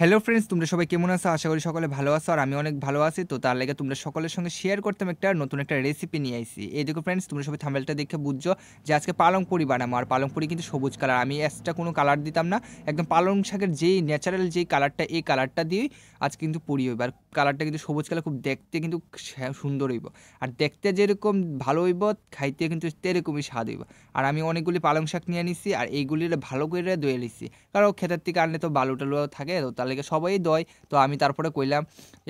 hello friends তোমরা সবাই কেমন আছো আশা করি সকলে ভালো আছো আর আমি অনেক ভালো আছি তো তার লাগে তোমরা সকলের সঙ্গে শেয়ার করতাম একটা নতুন একটা রেসিপি নিয়ে আসি এই দেখো ফ্রেন্ডস তোমরা সবাই থামেলটা দেখে বুঝছো যে আজকে পালং পুরি বানাবো আর পালং পুরি কিন্তু সবুজ কালার আমি এক্সট্রা কোনো কালার দিতাম না একদম পালং শাকের যেই ন্যাচারাল যেই কালারটা এই কালারটা দিয়েই আজ কিন্তু পুরি হইব আর কালারটা কিন্তু সবুজ কালার খুব দেখতে কিন্তু সুন্দর হইব আর দেখতে যেরকম ভালো হইব খাইতে কিন্তু তেরকমই স্বাদ হইব আর আমি অনেকগুলি পালং শাক নিয়ে নিছি আর এইগুলি ভালো করে দিয়ে নিছি কারণ খেতার থেকে আনলে তো বালু টালু থাকে তো লেগে সবাই দয় তো আমি তারপরে কইলাম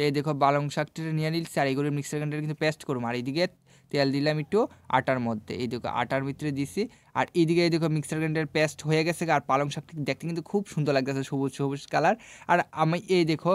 এই দেখো পালং শাকটা নিয়ে নিচ্ছি আর এগুলো মিক্সার গ্রাইন্ডারে কিন্তু পেস্ট করুম আর এদিকে তেল দিলাম একটু আটার মধ্যে এই দেখো আটার ভিতরে দিছি আর এদিকে এই দেখো মিক্সার গ্রাইন্ডার পেস্ট হয়ে গেছে আর পালং শাকটি দেখতে কিন্তু খুব সুন্দর লাগতেছে সবুজ সবুজ কালার আর আমি এই দেখো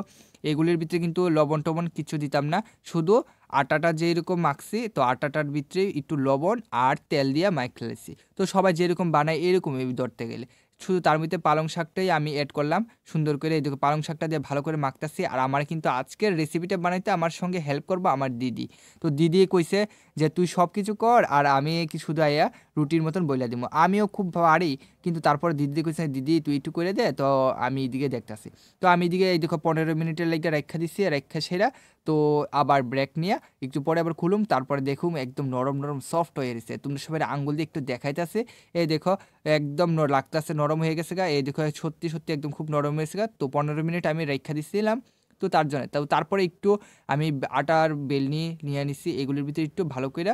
এগুলির ভিতরে কিন্তু লবণ টবণ কিছু দিতাম না শুধু আটাটা যেরকম মাখছি তো আটাটার ভিতরে একটু লবণ আর তেল দিয়ে মাখ ফেলেছি তো সবাই যেরকম বানায় এই ধরতে গেলে শুধু তার মধ্যে পালং শাকটাই আমি অ্যাড করলাম সুন্দর করে এই দেখো পালং শাকটা দিয়ে ভালো করে মাখতেছি আর আমার কিন্তু আজকের রেসিপিটা বানাইতে আমার সঙ্গে হেল্প করবো আমার দিদি তো দিদি কইছে যে তুই সব কিছু কর আর আমি কি শুধু আইয়া রুটির মতন বইলা দিব আমিও খুব পারি কিন্তু তারপর দিদি কইছে দিদি তুই একটু করে দে তো আমি এদিকে দেখতেছি তো আমি এদিকে এই দেখো পনেরো মিনিটের লাগে রেখা দিছি রেখা সেরা তো আবার ব্রেক নিয়ে একটু পরে আবার খুলুম তারপরে দেখুম একদম নরম নরম সফট হয়ে গেছে তোমরা সবাই আঙ্গুল দিয়ে একটু দেখাইতেছে এই দেখো একদম লাগতেছে নরম হয়ে গেছে গা এই দেখো সত্যি সত্যি একদম খুব নরম হয়েছে গা তো পনেরো মিনিট আমি রেখা দিছিলাম তো তার জন্য তো তারপরে একটু আমি আটার বেলনি নিয়ে নিছি এগুলির ভিতরে একটু ভালো করে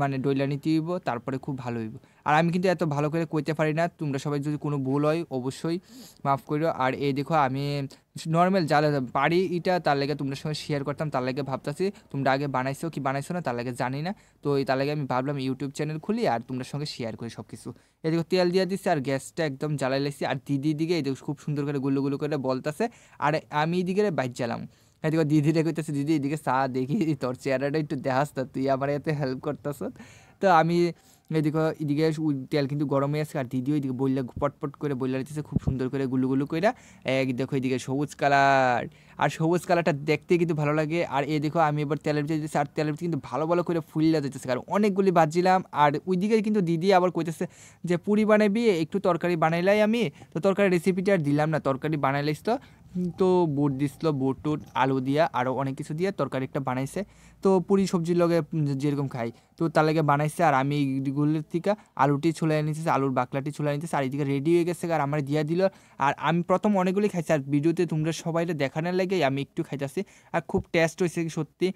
মানে ডইলা নিতে হইব তারপরে খুব ভালো হইব আর আমি কিন্তু এত ভালো করে কইতে পারি না তোমরা সবাই যদি কোনো ভুল হয় অবশ্যই মাফ করিও আর এই দেখো আমি নর্মাল যা পারি এটা তার লাগে তোমরা সঙ্গে শেয়ার করতাম তার লাগে ভাবতেছি তোমরা আগে বানাইছো কি বানাইছো না তার লাগে জানি না তো তার লাগে আমি ভাবলাম ইউটিউব চ্যানেল খুলি আর তোমরা সঙ্গে শেয়ার করি সব কিছু এই দেখো তেল দিয়ে দিচ্ছে আর গ্যাসটা একদম জ্বালাই লাগছে আর দিদি দিকে এই দেখো খুব সুন্দর করে গুলো গুলো করে বলতেছে আর আমি দিকে বাইর জ্বালাম এদিকে রে কইতেছে দিদি এদিকে চা দেখি তোর চেহারাটা একটু দেখাস তা তুই আমার এতে হেল্প করতেছ তো আমি এদিকে এদিকে তেল কিন্তু গরম হয়ে আছে আর দিদিও এদিকে বললে পটপট করে বললে দিতেছে খুব সুন্দর করে গুলুগুলু করে এক দেখো এদিকে সবুজ কালার আর সবুজ কালারটা দেখতে কিন্তু ভালো লাগে আর এই দেখো আমি এবার তেলের ভিতরে দিতেছি আর তেলের ভিতরে কিন্তু ভালো ভালো করে ফুললা যেতেছে কারণ অনেকগুলি বাজছিলাম আর ওইদিকে কিন্তু দিদি আবার কইতেছে যে পুরি বানাবি একটু তরকারি বানাইলাই আমি তো তরকারি রেসিপিটা আর দিলাম না তরকারি বানাইলাইস তো তো বুট দিছিল বুট টুট আলু দিয়া আরও অনেক কিছু দিয়ে তরকারি একটা বানাইছে তো পুরি সবজির লগে যেরকম খাই তো তার লাগে বানাইছে আর আমি এইগুলোর থেকে আলুটি ছুলে নিতেছি আলুর বাকলাটি ছুলে নিতেছি আর এদিকে রেডি হয়ে গেছে আর আমার দিয়া দিল আর আমি প্রথম অনেকগুলি খাইছি আর ভিডিওতে তোমরা সবাইটা দেখানোর লাগে আমি একটু খাইতেছি আর খুব টেস্ট হয়েছে সত্যি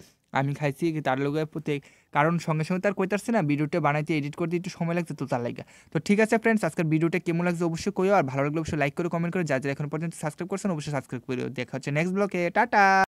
আমি খাইছি তার লগে প্রত্যেক কারণ সঙ্গে সঙ্গে তার কইতারছে না ভিডিওটা বানাইতে এডিট করতে একটু সময় লাগছে তো তার লাগে তো ঠিক আছে ফ্রেন্ডস আজকের ভিডিওটা কেমন লাগছে অবশ্যই কইও আর ভালো লাগলে অবশ্যই লাইক করে কমেন্ট করে যা যা এখন পর্যন্ত সাবস্ক্রাইব করছেন অবশ্যই সাবস্ক্রাইব করে দেখা হচ্ছে নেক্সট ব্লকে টাটা